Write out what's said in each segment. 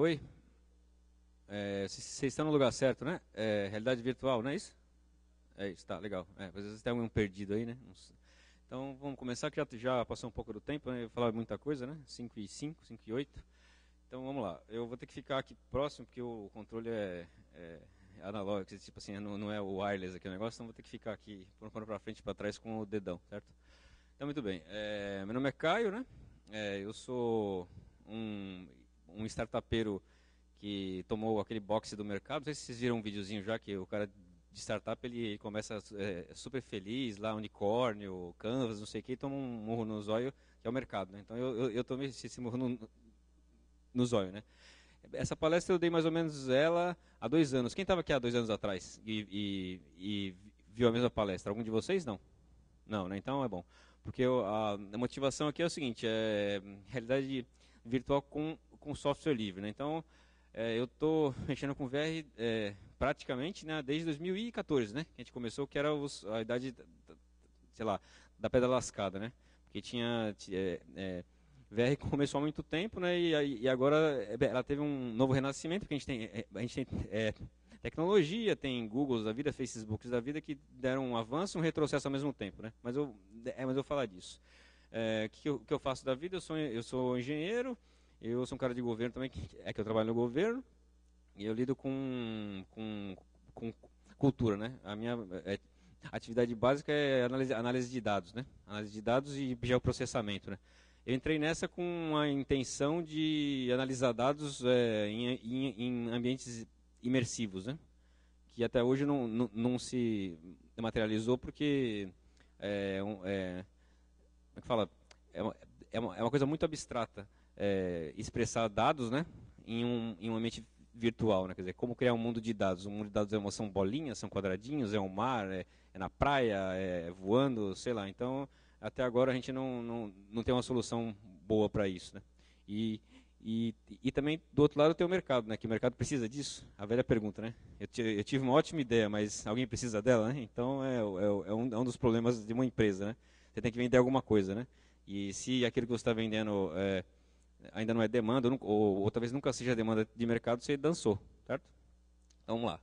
Oi? É, está estão no lugar certo, né? É, realidade virtual, não é isso? É isso, tá, legal. É, às vezes tem um perdido aí, né? Então vamos começar, que já, já passou um pouco do tempo, né? eu falava muita coisa, né? 5 e 5, 5 e 8. Então vamos lá, eu vou ter que ficar aqui próximo, porque o controle é, é analógico, tipo assim, não, não é o wireless aqui o negócio, então vou ter que ficar aqui para frente e para trás com o dedão, certo? Então, muito bem. É, meu nome é Caio, né? É, eu sou um um startupeiro que tomou aquele boxe do mercado. Não sei se vocês viram um videozinho já que o cara de startup ele começa é, super feliz lá, unicórnio, canvas, não sei o que, e toma um murro no zóio, que é o mercado. Né? Então eu, eu, eu tomei esse, esse murro no, no zóio. Né? Essa palestra eu dei mais ou menos ela há dois anos. Quem estava aqui há dois anos atrás e, e, e viu a mesma palestra? Algum de vocês? Não? Não, né? Então é bom. Porque a, a motivação aqui é o seguinte, é realidade virtual com, com software livre. Né? Então, é, eu estou mexendo com VR é, praticamente né, desde 2014, né? Que a gente começou, que era os, a idade, sei lá, da pedra lascada, né? Porque tinha... É, é VR começou há muito tempo, né? E, e agora é, ela teve um novo renascimento, porque a gente tem, é, a gente tem tecnologia, tem Google da vida, Facebooks da vida, que deram um avanço e um retrocesso ao mesmo tempo. Né? Mas eu é, mas eu vou falar disso. O é, que, eu, que eu faço da vida? Eu sou, eu sou engenheiro, eu sou um cara de governo também, que, é que eu trabalho no governo, e eu lido com, com, com cultura. Né? A minha é, atividade básica é análise, análise de dados, né? análise de dados e geoprocessamento. Né? Eu entrei nessa com a intenção de analisar dados é, em, em, em ambientes imersivos, né? que até hoje não, não, não se materializou porque é, é, como é que fala? É uma, é uma, é uma coisa muito abstrata é, expressar dados né? em, um, em um ambiente virtual, né? quer dizer, como criar um mundo de dados. Um mundo de dados é são bolinhas, são quadradinhos, é o um mar, é, é, na praia, é voando, sei lá. Então, até agora a gente não, não, não tem uma solução boa para isso. Né? E e, e também, do outro lado, tem o mercado, né? Que o mercado precisa disso. A velha pergunta, né? Eu, eu tive uma ótima ideia, mas alguém precisa dela, né? Então, é, é, é, um, é um dos problemas de uma empresa, né? Você tem que vender alguma coisa, né? E se aquilo que você está vendendo é, ainda não é demanda, ou, ou, ou, talvez nunca seja demanda de mercado, você dançou, certo? Então, vamos lá.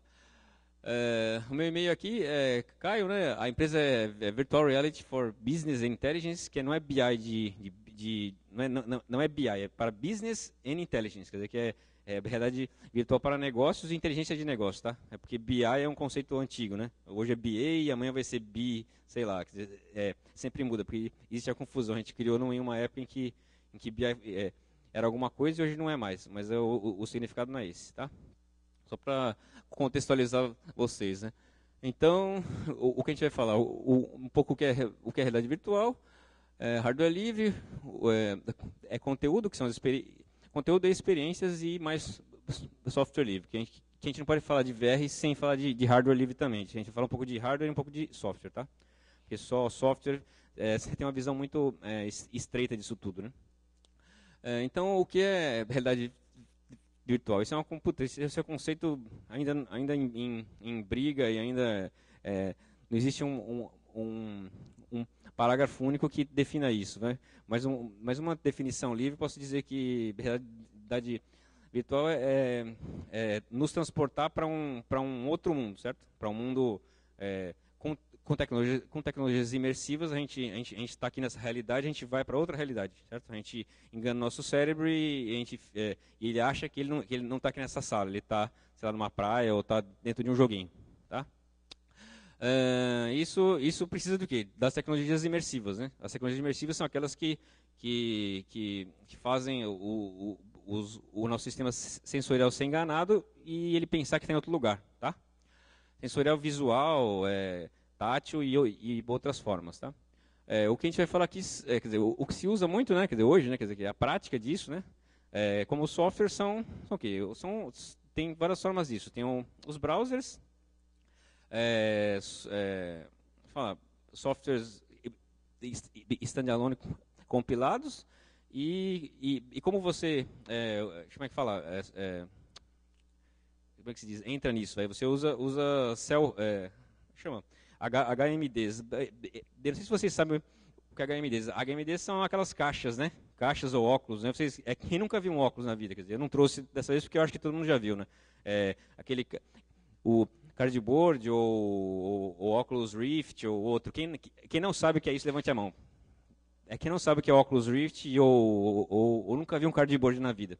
É, o meu e-mail aqui é Caio, né? A empresa é, é Virtual Reality for Business Intelligence, que não é BI de, de de não, é, não, não é BI, é para Business and Intelligence, quer dizer que é, é realidade virtual para negócios e inteligência de negócio, tá? É porque BI é um conceito antigo, né? Hoje é BA e amanhã vai ser BI, sei lá, quer dizer, é, sempre muda, porque existe a confusão. A gente criou em uma época em que, em que BI é, era alguma coisa e hoje não é mais, mas é, o, o significado não é esse, tá? Só para contextualizar vocês, né? Então, o, o, que a gente vai falar? O, o, um pouco o que é, o que é realidade virtual, é, hardware livre é, é, conteúdo que são as conteúdo e experiências e mais software livre. Que a, gente, que a gente não pode falar de VR sem falar de, de hardware livre também. A gente fala um pouco de hardware e um pouco de software, tá? Porque só software é, você tem uma visão muito é, estreita disso tudo, né? É, então o que é realidade virtual? Isso é uma computa, esse, é um conceito ainda ainda em, em, em briga e ainda é, não existe um, um, um parágrafo único que defina isso. Né? Mas, um, mas uma definição livre, posso dizer que realidade virtual é, é, é nos transportar para um, um outro mundo, certo? Para um mundo é, com, com, tecnologia, com tecnologias imersivas, a gente a está gente, a gente tá aqui nessa realidade, a gente vai para outra realidade, certo? A gente engana o nosso cérebro e, a gente, é, ele acha que ele não está aqui nessa sala, ele está, sei lá, numa praia ou está dentro de um joguinho. Uh, isso, isso precisa do quê? Das tecnologias imersivas, né? As tecnologias imersivas são aquelas que, que, que, que fazem o, o, os, o nosso sistema sensorial ser enganado e ele pensar que está em outro lugar, tá? Sensorial visual, é, tátil e, e outras formas, tá? É, o que a gente vai falar aqui, é, quer dizer, o, o, que se usa muito, né? Quer dizer, hoje, né? Quer dizer, é a prática disso, né? É, como software são, são o quê? São, tem várias formas disso. Tem um, os browsers, é, é, fala, softwares standalone compilados e, e, e, como você, é, como é que fala, é, é, como é que se diz, entra nisso, aí você usa, usa cell, é, chama, HMDs, não sei se vocês sabem o que é HMDs, HMDs são aquelas caixas, né, caixas ou óculos, né, vocês, é quem nunca viu um óculos na vida, quer dizer, eu não trouxe dessa vez porque eu acho que todo mundo já viu, né, é, aquele, o, cardboard ou, ou, ou óculos Rift ou outro. Quem, quem não sabe o que é isso, levante a mão. É quem não sabe o que é óculos Rift ou, ou, ou nunca viu um cardboard na vida.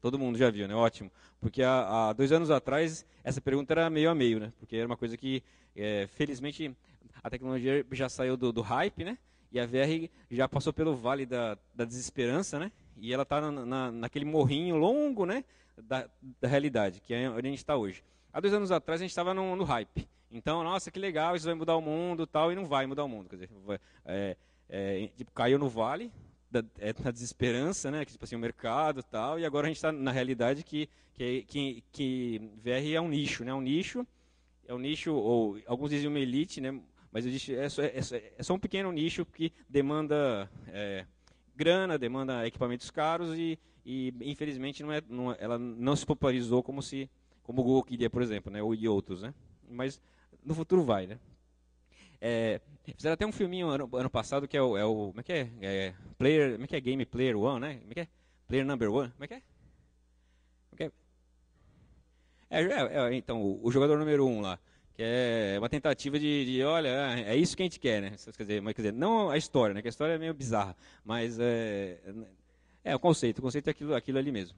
Todo mundo já viu, né? Ótimo. Porque há, há, dois anos atrás, essa pergunta era meio a meio, né? Porque era uma coisa que, é, felizmente, a tecnologia já saiu do, do, hype, né? E a VR já passou pelo vale da, da desesperança, né? E ela está na, na, naquele morrinho longo, né? Da, da realidade, que é onde a gente está hoje. Há dois anos atrás a gente estava no, no, hype. Então, nossa, que legal, isso vai mudar o mundo tal, e não vai mudar o mundo. Quer dizer, é, é, tipo, caiu no vale da, é, da desesperança, né? Que, tipo assim, o mercado tal, e agora a gente está na realidade que, que, que, que, VR é um nicho, né? Um nicho, é um nicho, ou alguns diziam uma elite, né? Mas eu disse, é só, é, é só um pequeno nicho que demanda é, grana, demanda equipamentos caros e, e infelizmente, não é, não, ela não se popularizou como se como o Google queria, por exemplo, né? ou e outros. Né? Mas no futuro vai. Né? É, fizeram até um filminho ano, ano passado que é o, é o, Como é que é? é? Player. Como é que é Game Player One, né? Como é que é? Player Number One? Como é que é? É é? é, é, é, então, o, jogador número um lá. Que é uma tentativa de, de, olha, é isso que a gente quer, né? Quer dizer, mas, quer dizer, não a história, né? Que a história é meio bizarra. Mas é, é, é o conceito. O conceito é aquilo, aquilo ali mesmo.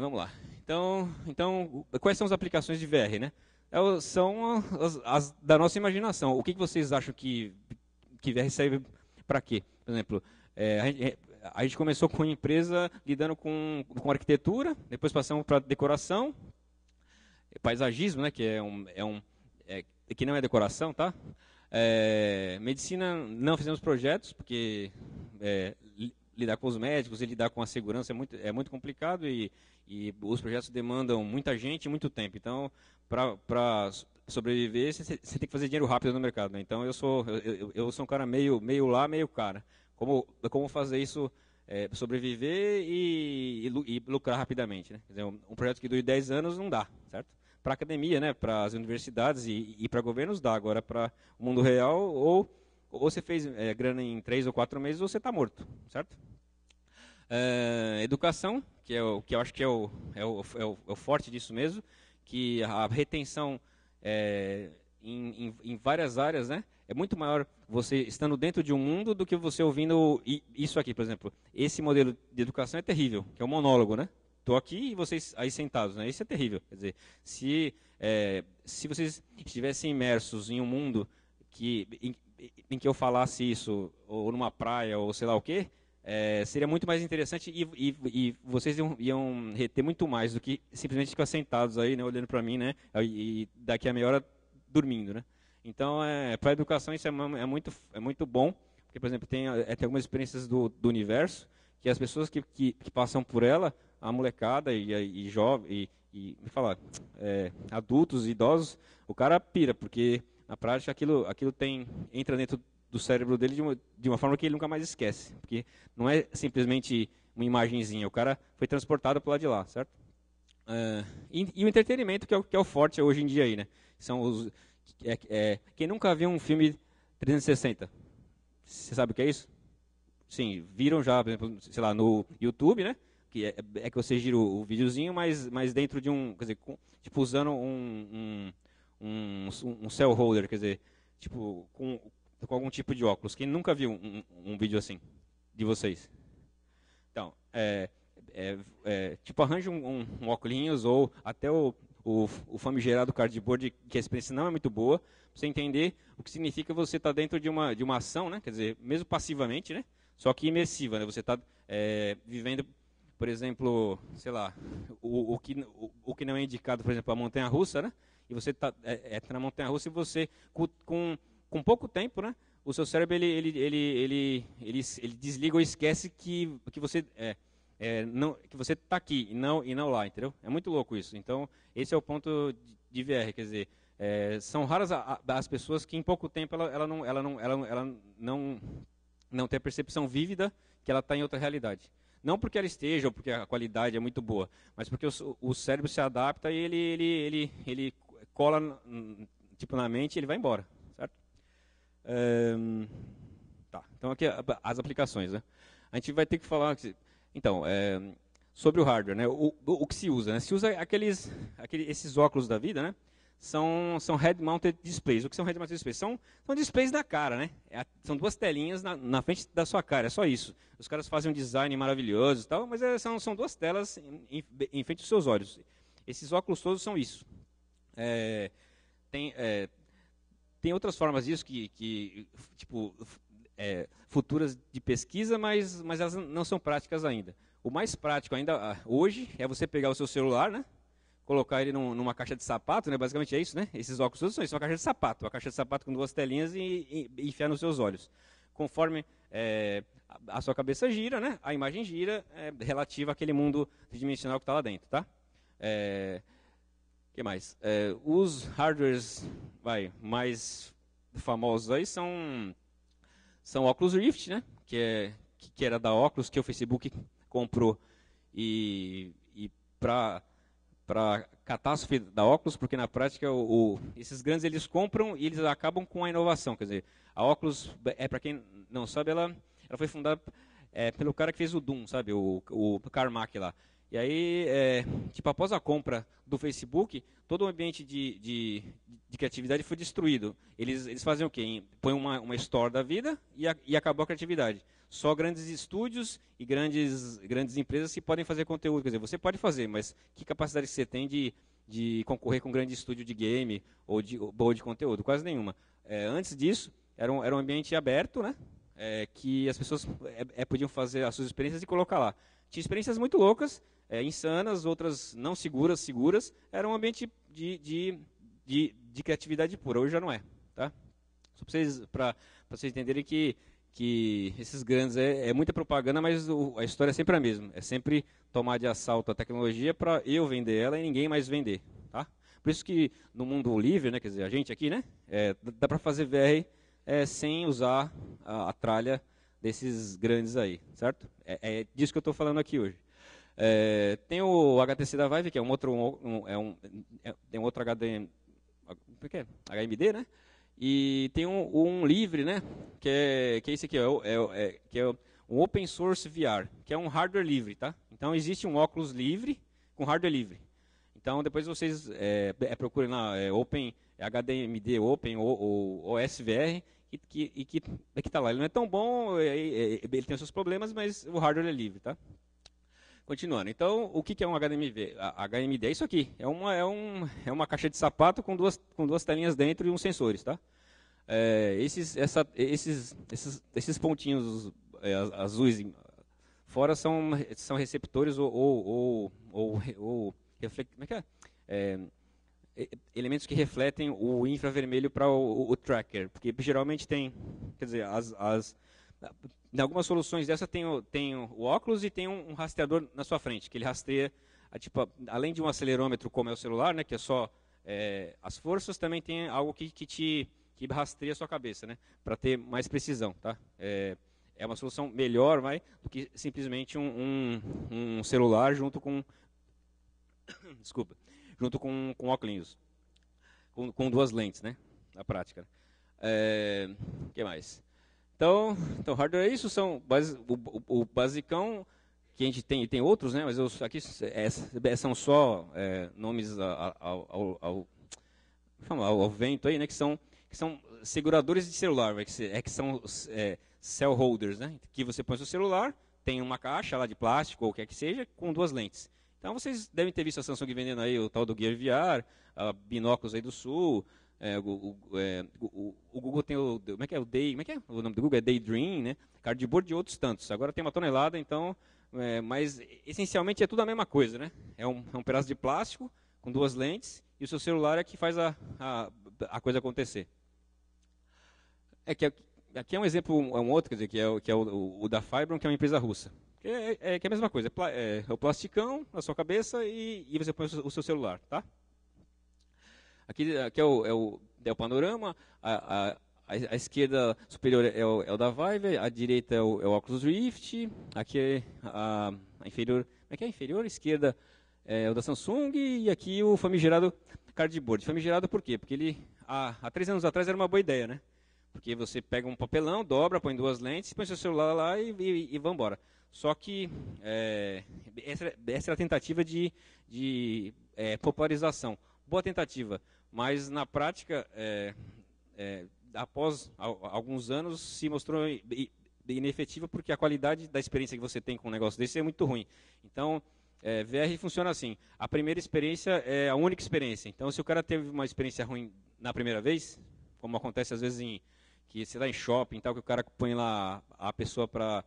vamos lá. Então, então quais são as aplicações de VR, né? São as, as da nossa imaginação. O que, que vocês acham que, que VR serve para quê? Por exemplo, é, a, gente, a, gente, começou com a empresa lidando com, com arquitetura, depois passamos para decoração, paisagismo, né? Que é um, é um é, que não é decoração, tá? É, medicina não fizemos projetos porque é, lidar com os médicos e lidar com a segurança é muito, é muito complicado e, e os projetos demandam muita gente e muito tempo. Então, para sobreviver, você tem que fazer dinheiro rápido no mercado. Né? Então, eu sou, eu, eu, sou um cara meio, meio lá, meio cara. Como, como fazer isso é, sobreviver e, e, e, lucrar rapidamente? Né? Dizer, um, um, projeto que dure 10 anos não dá, certo? Para a academia, né? para as universidades e, e para governos dá. Agora, para o mundo real ou ou você fez é, grana em três ou quatro meses, ou você está morto, certo? É, educação, que, é o, que eu acho que é o, é, o, é, o, é o forte disso mesmo, que a retenção é, em, em, em, várias áreas, né? É muito maior você estando dentro de um mundo do que você ouvindo isso aqui, por exemplo. Esse modelo de educação é terrível, que é o um monólogo, né? Estou aqui e vocês aí sentados, né? Isso é terrível. Quer dizer, se, é, se vocês estivessem imersos em um mundo que, em que eu falasse isso, ou numa praia, ou sei lá o quê, é, seria muito mais interessante e, e, e vocês iam, iam, reter muito mais do que simplesmente ficar sentados aí, né, olhando para mim, né, e daqui a meia hora dormindo, né. Então, é, para a educação isso é, é, muito, é muito bom, porque, por exemplo, tem, é, tem algumas experiências do, do universo que as pessoas que, que, que passam por ela, a molecada e, e, e jovem, e, e me é falar, é, adultos, idosos, o cara pira, porque na prática, aquilo, aquilo tem, entra dentro do cérebro dele de uma, de uma forma que ele nunca mais esquece. Porque não é simplesmente uma imagenzinha, o cara foi transportado para lá de lá, certo? Uh, e, e, o entretenimento, que é o, que é o forte hoje em dia aí, né? São os, é, é, quem nunca viu um filme 360? Você sabe o que é isso? Sim, viram já, por exemplo, sei lá, no YouTube, né? Que é, é que você gira o, o videozinho, mas, mas dentro de um, quer dizer, com, tipo usando um, um um, um cell holder, quer dizer, tipo, com, com algum tipo de óculos. Quem nunca viu um, um vídeo assim de vocês? Então, é, é, é, tipo, arranja um, um, óculos ou até o, o, o famigerado cardboard, que a experiência não é muito boa, para você entender o que significa você estar tá dentro de uma, de uma ação, né? quer dizer, mesmo passivamente, né? só que imersiva. Né? Você está é, vivendo, por exemplo, sei lá, o, o que, o, o que não é indicado, por exemplo, a montanha-russa, né? e você está é, é, na montanha-russa e você, com, com pouco tempo, né, o seu cérebro ele, ele, ele, ele, ele, ele desliga ou esquece que, que você é, é não, que você está aqui e não, e não lá, entendeu? É muito louco isso. Então, esse é o ponto de, de VR, quer dizer, é, são raras a, a, as pessoas que em pouco tempo ela, ela, não, ela, não, ela, ela não, não tem a percepção vívida que ela está em outra realidade. Não porque ela esteja ou porque a qualidade é muito boa, mas porque o, o cérebro se adapta e ele, ele, ele, ele cola tipo na mente e ele vai embora, certo? Um, tá. Então aqui é as aplicações, né? A gente vai ter que falar, então, é, sobre o hardware, né? O, o, que se usa, né? Se usa aqueles, aqueles, esses óculos da vida, né? São, são head-mounted displays. O que são head-mounted displays? São, são displays na cara, né? É, são duas telinhas na, na, frente da sua cara, é só isso. Os caras fazem um design maravilhoso e tal, mas é, são, são duas telas em, em, em frente dos seus olhos. Esses óculos todos são isso, é, tem, é, tem outras formas disso que, que tipo, é, futuras de pesquisa, mas, mas elas não são práticas ainda. O mais prático ainda ah, hoje é você pegar o seu celular, né? Colocar ele num, numa caixa de sapato, né? Basicamente é isso, né? Esses óculos todos são isso, uma caixa de sapato, uma caixa de sapato com duas telinhas e, e, e enfiar nos seus olhos. Conforme é, a, a sua cabeça gira, né? A imagem gira é, relativa àquele mundo tridimensional que está lá dentro, tá? É, que mais? É, os hardwares vai, mais famosos aí são, são Oculus Rift, né? que, é, que era da Oculus, que o Facebook comprou. E, e para para catástrofe da Oculus, porque na prática o, o, esses grandes eles compram e eles acabam com a inovação. Quer dizer, a Oculus, é, para quem não sabe, ela, ela foi fundada é, pelo cara que fez o Doom, sabe? O, o Carmack lá. E aí, é, tipo, após a compra do Facebook, todo o ambiente de, de, de criatividade foi destruído. Eles, eles fazem o quê? Põem uma, uma store da vida e, a, e acabou a criatividade. Só grandes estúdios e grandes, grandes empresas que podem fazer conteúdo. Quer dizer, você pode fazer, mas que capacidade você tem de, de concorrer com um grande estúdio de game ou de, ou de conteúdo? Quase nenhuma. É, antes disso, era um, era um ambiente aberto, né? É, que as pessoas é, é podiam fazer as suas experiências e colocar lá. Tinha experiências muito loucas, é, insanas, outras não seguras, seguras. Era um ambiente de, de, de, de criatividade pura, hoje já não é. Tá? Só para vocês, vocês entenderem que, que esses grandes é, é muita propaganda, mas o, a história é sempre a mesma. É sempre tomar de assalto a tecnologia para eu vender ela e ninguém mais vender. Tá? Por isso que no mundo livre, né, quer dizer, a gente aqui, né, é, dá para fazer VR é, sem usar a, a tralha desses grandes aí, certo? É, é disso que eu estou falando aqui hoje. É, tem o HTC da Vive, que é um outro, um, é um, é, tem outro HDM, é que é? HMD, né? E tem um, um, livre, né? Que é, que é esse aqui, é, é, que é um Open Source VR, que é um hardware livre, tá? Então existe um óculos livre com hardware livre. Então depois vocês é, procurem lá, Open HDMD Open ou, ou OSVR que, que, e que, é que tá lá. Ele não é tão bom, é, é, ele tem os seus problemas, mas o hardware é livre, tá? Continuando, então, o que é um HMV? HMD é isso aqui, é uma, é, um, é uma caixa de sapato com duas, com duas telinhas dentro e uns sensores, tá? É, esses, essa, esses, esses, esses pontinhos é, azuis fora são, são receptores ou, ou, ou, ou, ou reflect, como é que é? é elementos que refletem o infravermelho para o, o, o, tracker, porque geralmente tem, quer dizer, as, as em algumas soluções dessa tem o, tem o óculos e tem um, um, rastreador na sua frente, que ele rastreia, a, tipo, além de um acelerômetro como é o celular, né, que é só é, as forças, também tem algo que, que te que rastreia a sua cabeça, né, para ter mais precisão, tá? É, é uma solução melhor, vai, do que simplesmente um, um, um celular junto com desculpa junto com, com óculos, com, com duas lentes, né? Na prática. Né? É, que mais? Então, então, hardware é isso, são base, o, o, basicão que a gente tem, e tem outros, né? Mas eu, aqui é, é são só é, nomes ao, ao, ao, ao, vento aí, né? Que são, que são seguradores de celular, que, é que são é, cell holders, né? Que você põe seu celular, tem uma caixa lá de plástico ou o que é que seja, com duas lentes. Então vocês devem ter visto a Samsung vendendo aí o tal do Gear VR, a Binóculos aí do Sul, é, o, o, é, o, o, Google tem o. Como é que é? O Day. Como é que é? O nome do Google é Daydream, né? Cardboard de outros tantos. Agora tem uma tonelada, então. É, mas essencialmente é tudo a mesma coisa, né? É um, é um pedaço de plástico com duas lentes e o seu celular é que faz a, a, a coisa acontecer. É que aqui é um exemplo, é um outro, quer dizer, que é, que é o, o da Fibron, que é uma empresa russa. É, é, é a mesma coisa, é, é, é, o plasticão na sua cabeça e, e você põe o seu celular, tá? Aqui, aqui é, o, é, o, é o panorama, a, a, a esquerda superior é o, é o da Vive, a direita é o, é o Oculus Rift, aqui é a, a inferior, como é que é a inferior? A esquerda é o da Samsung e aqui o famigerado cardboard. Famigerado por quê? Porque ele, há, há três anos atrás, era uma boa ideia, né? Porque você pega um papelão, dobra, põe duas lentes, põe seu celular lá e, e, e vambora. embora. Só que é, essa, essa, era é a tentativa de, de é, popularização. Boa tentativa, mas na prática, é, é após alguns anos, se mostrou inefetiva porque a qualidade da experiência que você tem com um negócio desse é muito ruim. Então, é, VR funciona assim: a primeira experiência é a única experiência. Então, se o cara teve uma experiência ruim na primeira vez, como acontece às vezes em que você está em shopping, tal, que o cara põe lá a pessoa para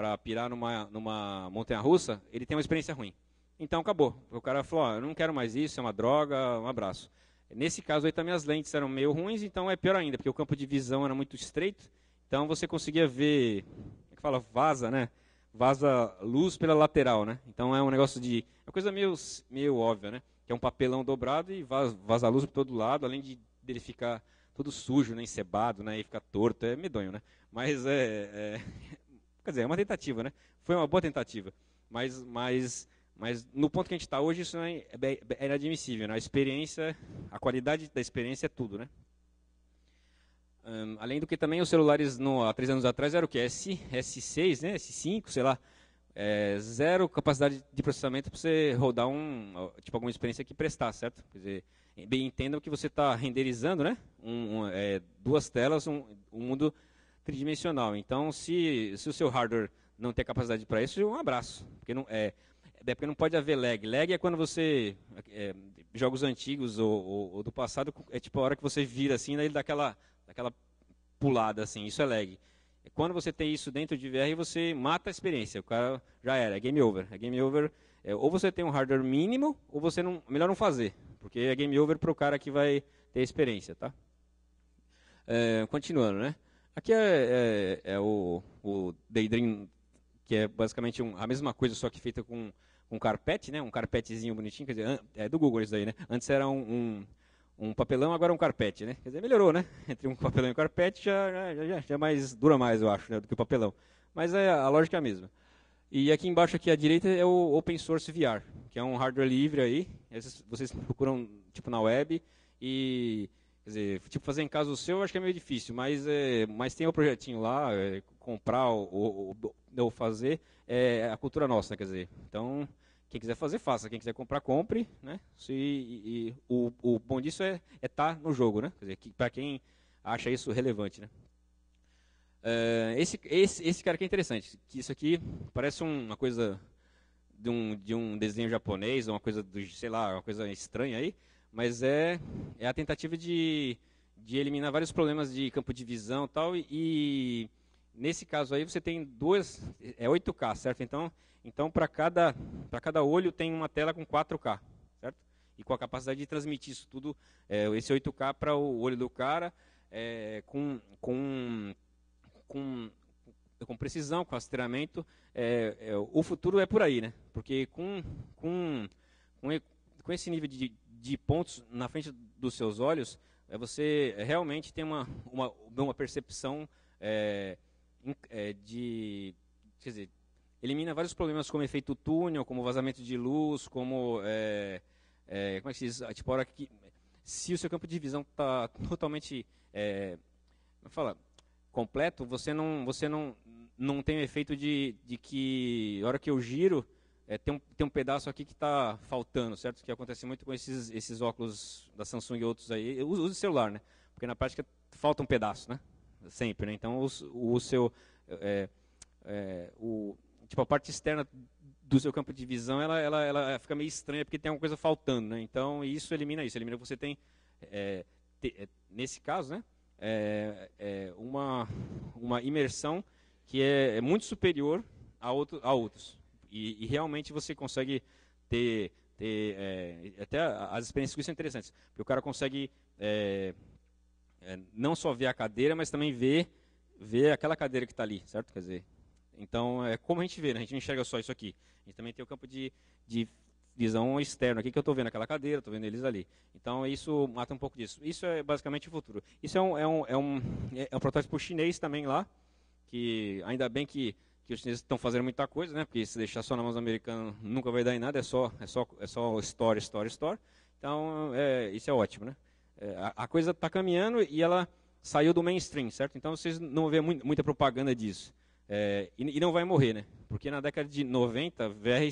para pirar numa, numa montanha russa, ele tem uma experiência ruim. Então acabou. O cara falou: oh, eu não quero mais isso, é uma droga, um abraço. Nesse caso aí também as lentes eram meio ruins, então é pior ainda, porque o campo de visão era muito estreito, então você conseguia ver, como é que fala, vaza, né? Vaza luz pela lateral, né? Então é um negócio de, é uma coisa meio, meio óbvia, né? Que é um papelão dobrado e vaza, vaza luz por todo lado, além de dele ficar todo sujo, né? Encebado, né? E ficar torto, é medonho, né? Mas é, é, Quer dizer, é uma tentativa, né? Foi uma boa tentativa. Mas, mas, mas no ponto que a gente está hoje, isso é, é, é inadmissível. Né? A experiência, a qualidade da experiência é tudo, né? Um, além do que também os celulares no, há três anos atrás era o que? S, S6, né? S5, sei lá. É, zero capacidade de processamento para você rodar um, tipo, alguma experiência que prestar, certo? Quer dizer, bem entendam que você está renderizando, né? Um, um, é, duas telas, um, um mundo tridimensional. Então, se, se o seu hardware não tem capacidade para isso, um abraço. Porque não, é, é porque não pode haver lag. Lag é quando você. É, jogos antigos ou, ou, ou, do passado, é tipo a hora que você vira assim, daí ele dá aquela, aquela pulada assim. Isso é lag. É quando você tem isso dentro de VR, você mata a experiência. O cara já era, é game over. É game over. É, ou você tem um hardware mínimo, ou você não. Melhor não fazer. Porque é game over para o cara que vai ter experiência, tá? É, continuando, né? Aqui é, é, é o, o Daydream, que é basicamente um, a mesma coisa, só que feita com um carpete, né? Um carpetezinho bonitinho, quer dizer, é do Google isso aí, né? Antes era um, um, um papelão, agora é um carpete, né? Quer dizer, melhorou, né? Entre um papelão e um carpete já, já, já, já mais, dura mais, eu acho, né, do que o papelão. Mas é, a lógica é a mesma. E aqui embaixo, aqui à direita, é o Open Source VR, que é um hardware livre aí. Vocês, vocês procuram, tipo, na web e Quer dizer, tipo, fazer em casa o seu, acho que é meio difícil, mas, é, mas tem o projetinho lá, é, comprar ou, ou, ou, fazer, é a cultura nossa, quer dizer. Então, quem quiser fazer, faça. Quem quiser comprar, compre. Né? Se, e, e, o, o bom disso é estar é tá no jogo, né? Quer dizer, que, para quem acha isso relevante, né? É, esse, esse, esse cara aqui é interessante, que isso aqui parece uma coisa de um, de um desenho japonês, uma coisa do, sei lá, uma coisa estranha aí, mas é, é a tentativa de, de eliminar vários problemas de campo de visão e tal. E nesse caso aí você tem duas, é 8K, certo? Então, então para cada, cada olho tem uma tela com 4K, certo? E com a capacidade de transmitir isso tudo, é, esse 8K para o olho do cara, é, com, com, com, com precisão, com rastreamento. É, é, o futuro é por aí, né? Porque com, com, com, com esse nível de de pontos na frente dos seus olhos, é você realmente tem uma, uma, uma percepção é, é, de. Quer dizer, elimina vários problemas como efeito túnel, como vazamento de luz, como. É, é, como é que se diz? Ah, tipo, hora que, se o seu campo de visão está totalmente. É, é fala, completo, você não, você não, não tem o efeito de, de que, a hora que eu giro, é, tem, um, tem um pedaço aqui que está faltando, certo? Que acontece muito com esses, esses óculos da Samsung e outros aí. Eu uso, celular, né? Porque na prática falta um pedaço, né? Sempre, né? Então, o, o seu... É, é, o, tipo, a parte externa do seu campo de visão, ela, ela, ela fica meio estranha, porque tem alguma coisa faltando, né? Então, isso elimina isso. Elimina você tem, é, te, é, nesse caso, né? É, é, uma, uma imersão que é, muito superior a, outro, a outros. E, e realmente você consegue ter, ter é, até as experiências com isso são interessantes, porque o cara consegue é, é, não só ver a cadeira, mas também ver, ver aquela cadeira que está ali, certo? Quer dizer, então é como a gente vê, né? a gente não enxerga só isso aqui. A gente também tem o campo de, de visão externa aqui que eu estou vendo aquela cadeira, estou vendo eles ali. Então isso mata um pouco disso. Isso é basicamente o futuro. Isso é um, é um, é um, é um protótipo chinês também lá, que ainda bem que que os chineses estão fazendo muita coisa, né? Porque se deixar só na mão dos americanos nunca vai dar em nada, é só, é só, é só store, store, store. Então, é, isso é ótimo, né? É, a, a, coisa está caminhando e ela saiu do mainstream, certo? Então vocês não vê muito, muita propaganda disso. É, e, e, não vai morrer, né? Porque na década de 90, VR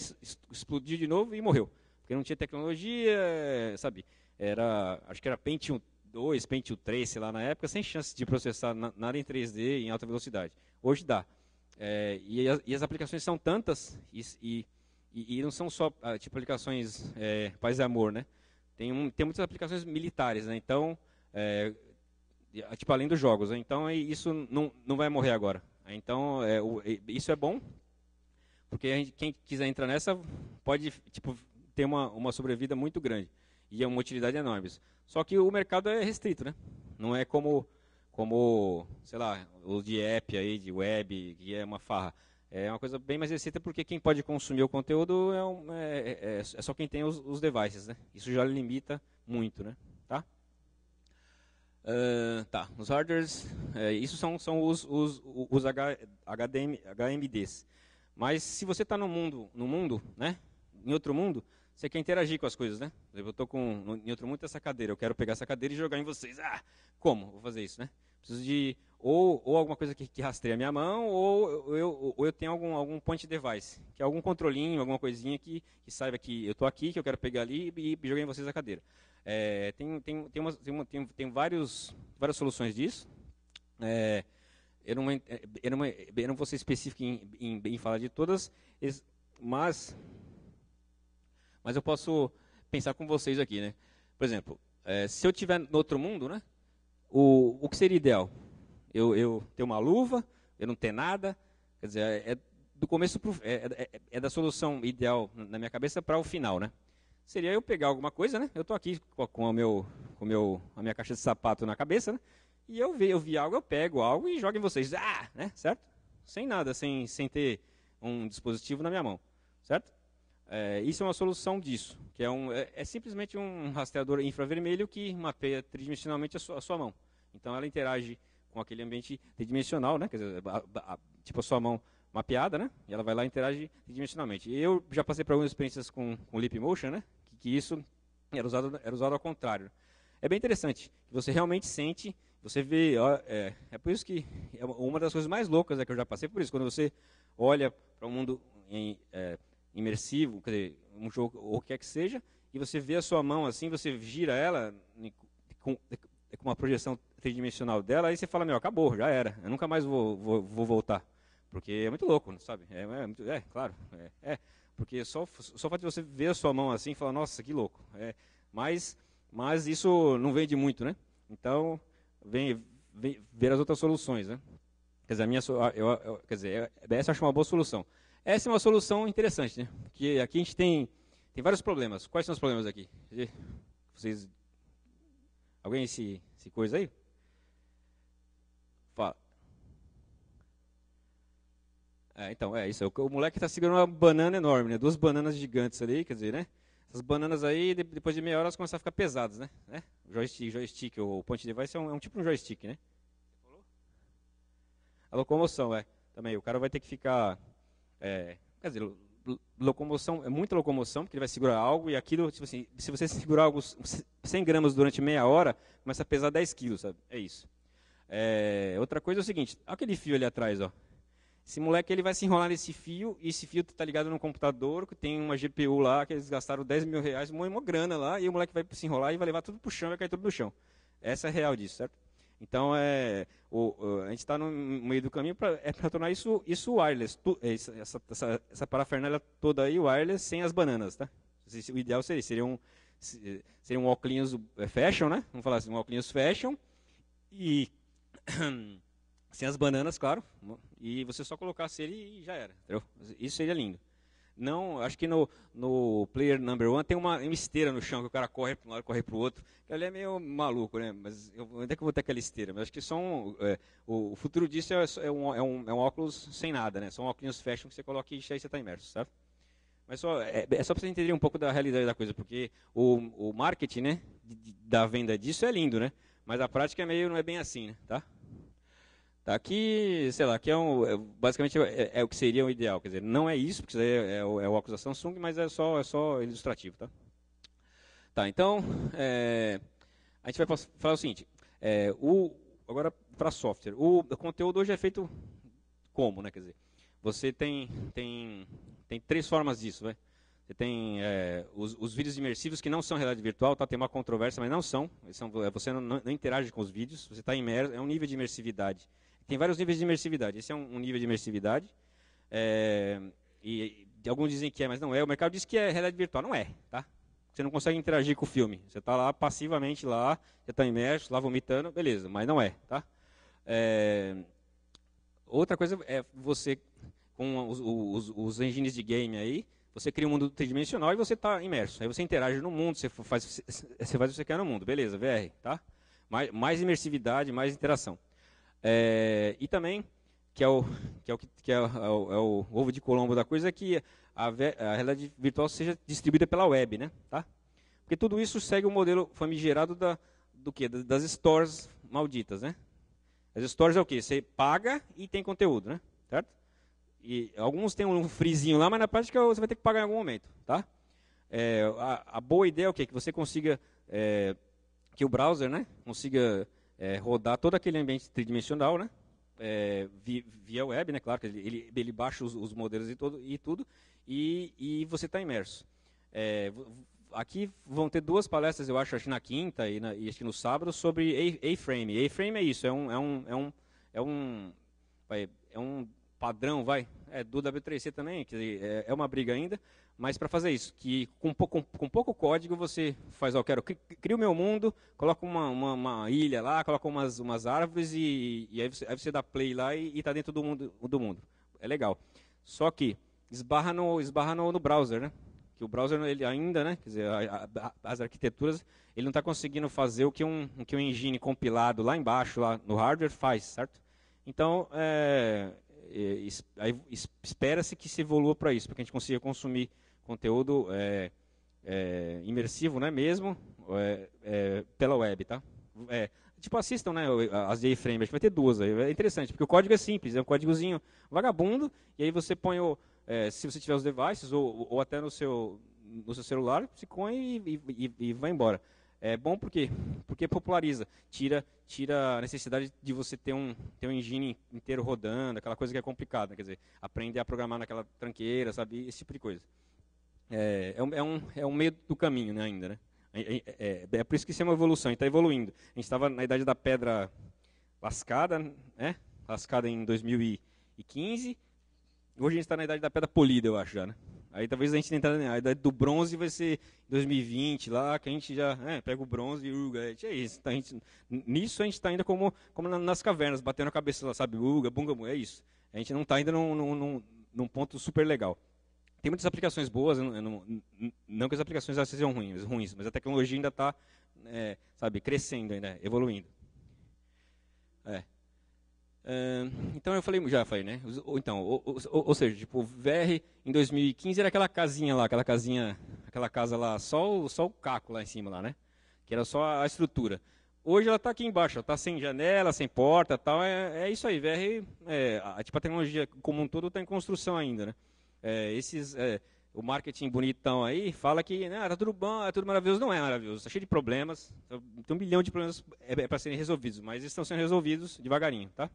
explodiu de novo e morreu. Porque não tinha tecnologia, sabe? Era, acho que era Pentium 2, Pentium 3, sei lá, na época, sem chance de processar nada em 3D em alta velocidade. Hoje dá. É, e, as, e, as, aplicações são tantas e, e, e não são só ah, tipo aplicações é, paz e amor, né? Tem, um, tem muitas aplicações militares, né? Então, é, ah, tipo além dos jogos, né? então isso não, não vai morrer agora. Então, é, o, isso é bom, porque gente, quem quiser entrar nessa pode tipo ter uma, uma sobrevida muito grande e é uma utilidade enorme. Só que o mercado é restrito, né? Não é como como sei lá os de app aí, de web, que é uma farra. É uma coisa bem mais restrita porque quem pode consumir o conteúdo é, um, é, é, é, é só quem tem os, os, devices, né? Isso já limita muito, né? Tá? Uh, tá. Os hardwares, é, isso são, são os, os, os H, HDM, HMDs. Mas se você está no mundo, no mundo, né? Em outro mundo, você quer interagir com as coisas, né? Eu estou com, em outro mundo, essa cadeira. Eu quero pegar essa cadeira e jogar em vocês. Ah, como? Vou fazer isso, né? Preciso de ou, ou alguma coisa que, que a minha mão, ou eu, ou eu tenho algum, algum point device, que é algum controlinho, alguma coisinha que, que saiba que eu estou aqui, que eu quero pegar ali e, e joguei em vocês a cadeira. É, tem tem, tem, uma, tem, uma, tem, tem vários, várias soluções disso. É, eu, não, eu, não, eu não vou ser específico em, em, em falar de todas, mas, mas eu posso pensar com vocês aqui. Né? Por exemplo, é, se eu estiver no outro mundo, né? o, o que seria ideal? Eu, eu ter uma luva, eu não ter nada, quer dizer, é, é do começo pro, é, é, é, é da solução ideal na minha cabeça para o final, né? Seria eu pegar alguma coisa, né? Eu estou aqui com, a, meu, com meu, a minha caixa de sapato na cabeça, né? E eu vi, eu vi algo, eu pego algo e jogo em vocês. Ah, né? Certo? Sem nada, sem, sem ter um dispositivo na minha mão. Certo? É, isso é uma solução disso, que é, um, é, é, simplesmente um rastreador infravermelho que mapeia tridimensionalmente a sua, a sua, mão. Então ela interage com aquele ambiente tridimensional, né? Quer dizer, a, a, tipo a sua mão mapeada, né? E ela vai lá e interage tridimensionalmente. Eu já passei por algumas experiências com, com Leap Motion, né? Que, que, isso era usado, era usado ao contrário. É bem interessante, você realmente sente, você vê, ó, é, é por isso que é uma das coisas mais loucas é que eu já passei por isso, quando você olha para o um mundo em, é, imersivo, quer dizer, um jogo ou o que é que seja, e você vê a sua mão assim, você gira ela né, com, é, é com uma projeção tridimensional dela, aí você fala, meu, acabou, já era, eu nunca mais vou, vou, vou voltar. Porque é muito louco, sabe? É, é, muito, é claro, é, é, Porque só, só o fato de você ver a sua mão assim e falar, nossa, que louco. É, mas, mas isso não vende muito, né? Então, vem, vem ver as outras soluções, né? Quer dizer, a minha, eu, eu, quer dizer, é, essa eu acho uma boa solução. Essa é uma solução interessante, né? Porque aqui a gente tem, tem vários problemas. Quais são os problemas aqui? Vocês. Alguém se, se coisa aí? Fala. É, então, é isso. É o, moleque está segurando uma banana enorme, né? Duas bananas gigantes ali, quer dizer, né? Essas bananas aí, depois de meia hora, elas começam a ficar pesadas, né? né? O joystick, joystick ou point device é um, é um tipo de um joystick, né? A locomoção, é. Também. O cara vai ter que ficar é, quer dizer, locomoção, é muita locomoção, porque ele vai segurar algo, e aquilo, tipo assim, se você segurar algo 100 gramas durante meia hora, começa a pesar 10 quilos, sabe? É isso. É, outra coisa é o seguinte, olha aquele fio ali atrás, ó. Esse moleque ele vai se enrolar nesse fio, e esse fio está ligado num computador, que tem uma GPU lá, que eles gastaram 10 mil reais, uma grana lá, e o moleque vai se enrolar e vai levar tudo o chão, vai cair tudo no chão. Essa é a real disso, certo? Então, é, o, a gente está no meio do caminho para é tornar isso, isso wireless, tu, é, essa, essa, essa, parafernália toda aí wireless sem as bananas. Tá? O ideal seria, seria um, seria um óculos é, fashion, né? vamos falar assim, um óculos fashion, e sem as bananas, claro, e você só colocasse ele e já era. Entendeu? Isso seria lindo. Não, acho que no, no player number one tem uma, uma esteira no chão que o cara corre para um lado, corre para o outro. Ele é meio maluco, né? Mas eu, onde é que eu vou ter aquela esteira? Mas acho que são, é, o, o, futuro disso é, é, um, é, um, é um óculos sem nada, né? São óculos fashion que você coloca e aí você está imerso, sabe? Mas só, é, é só para você entender um pouco da realidade da coisa, porque o, o marketing né, da venda disso é lindo, né? Mas a prática é meio, não é bem assim, né? Tá? Tá? Que, sei lá, que é um, é, basicamente é, é, o que seria o ideal. Quer dizer, não é isso, porque é, é, é o óculos é da Samsung, mas é só, é só ilustrativo. Tá, tá então, é, a gente vai falar o seguinte. É, o, agora, para software. O, o conteúdo hoje é feito como, né? Quer dizer, você tem, tem, tem três formas disso, né? Você tem é, os, os, vídeos imersivos que não são realidade virtual, tá? Tem uma controvérsia, mas não são. são você não, não, interage com os vídeos, você está imerso, é um nível de imersividade tem vários níveis de imersividade. Esse é um, um nível de imersividade. É, e, e alguns dizem que é, mas não é. O mercado diz que é realidade virtual. Não é, tá? Você não consegue interagir com o filme. Você está lá passivamente lá, você está imerso, lá vomitando, beleza, mas não é, tá? É, outra coisa é você, com os, os, os engines de game aí, você cria um mundo tridimensional e você está imerso. Aí você interage no mundo, você faz, você faz o que você quer no mundo, beleza, VR, tá? Mais, mais imersividade, mais interação. É, e também, que é o que, é o, que é, é o, é o, ovo de Colombo da coisa, é que a, a realidade virtual seja distribuída pela web, né? Tá? Porque tudo isso segue o um modelo famigerado da, do quê? Das stores malditas, né? As stores é o quê? Você paga e tem conteúdo, né? Certo? E alguns têm um frizinho lá, mas na prática você vai ter que pagar em algum momento, tá? É, a, a, boa ideia é o quê? Que você consiga, é, que o browser, né? Consiga é, rodar todo aquele ambiente tridimensional, né? É, via, via web, né? Claro que ele, ele baixa os, os modelos e, todo, e tudo, e, e você está imerso. É, aqui vão ter duas palestras, eu acho, acho na quinta e, na, e acho que no sábado, sobre A-Frame. A-Frame é isso, é um, é um, é um, é um, é um padrão, vai, é do W3C também, que é, é uma briga ainda, mas para fazer isso, que com pouco, com pouco, código você faz, ó, quero, crio o meu mundo, coloca uma, uma, uma ilha lá, coloca umas, umas árvores e, e aí, você, aí, você, dá play lá e está dentro do mundo, do mundo. É legal. Só que esbarra no, esbarra no, no browser, né? Que o browser ele ainda, né? Quer dizer, a, a, as arquiteturas, ele não está conseguindo fazer o que um, o que um engine compilado lá embaixo, lá no hardware, faz, certo? Então, é, é, espera-se que se evolua para isso, para que a gente consiga consumir conteúdo é, é, imersivo, né, mesmo, é, é pela web, tá? É, tipo, assistam, né, as a acho que vai ter duas aí, é interessante, porque o código é simples, é um códigozinho vagabundo, e aí você põe o, é, se você tiver os devices, ou, ou até no seu, no seu celular, se põe e, e, e vai embora. É bom porque Porque populariza, tira, tira a necessidade de você ter um, ter um engine inteiro rodando, aquela coisa que é complicada, quer dizer, aprender a programar naquela tranqueira, sabe? Esse tipo de coisa. É, é, um, é, um, é um meio do caminho né, ainda. Né? É, é, é, é por isso que isso é uma evolução, está evoluindo. A gente estava na idade da pedra lascada, né? lascada em 2015. Hoje a gente está na idade da pedra polida, eu acho já, né? Aí talvez a gente entrado na idade do bronze vai ser 2020 lá, que a gente já é, pega o bronze e uga, é, é isso. Tá, a gente, nisso a gente está ainda como, como nas cavernas, batendo a cabeça lá, sabe? Uga, bunga, é isso. A gente não está ainda num, num, num ponto super legal tem muitas aplicações boas, não, não que as aplicações sejam ruins, ruins mas a tecnologia ainda está, é, sabe, crescendo, ainda, evoluindo. É. Então eu falei, já falei, né? Então, ou, ou, ou, seja, tipo, o VR em 2015 era aquela casinha lá, aquela casinha, aquela casa lá, só o, só o caco lá em cima lá, né? Que era só a estrutura. Hoje ela está aqui embaixo, está sem janela, sem porta, tal. É, é isso aí, VR, é, a, tipo a tecnologia como um todo está em construção ainda, né? É, esses, é, o marketing bonitão aí fala que né, ah, tá tudo bom, é tudo maravilhoso. Não é maravilhoso, está cheio de problemas. Tá, tem um bilhão de problemas é, é para serem resolvidos, mas estão sendo resolvidos devagarinho. Tá?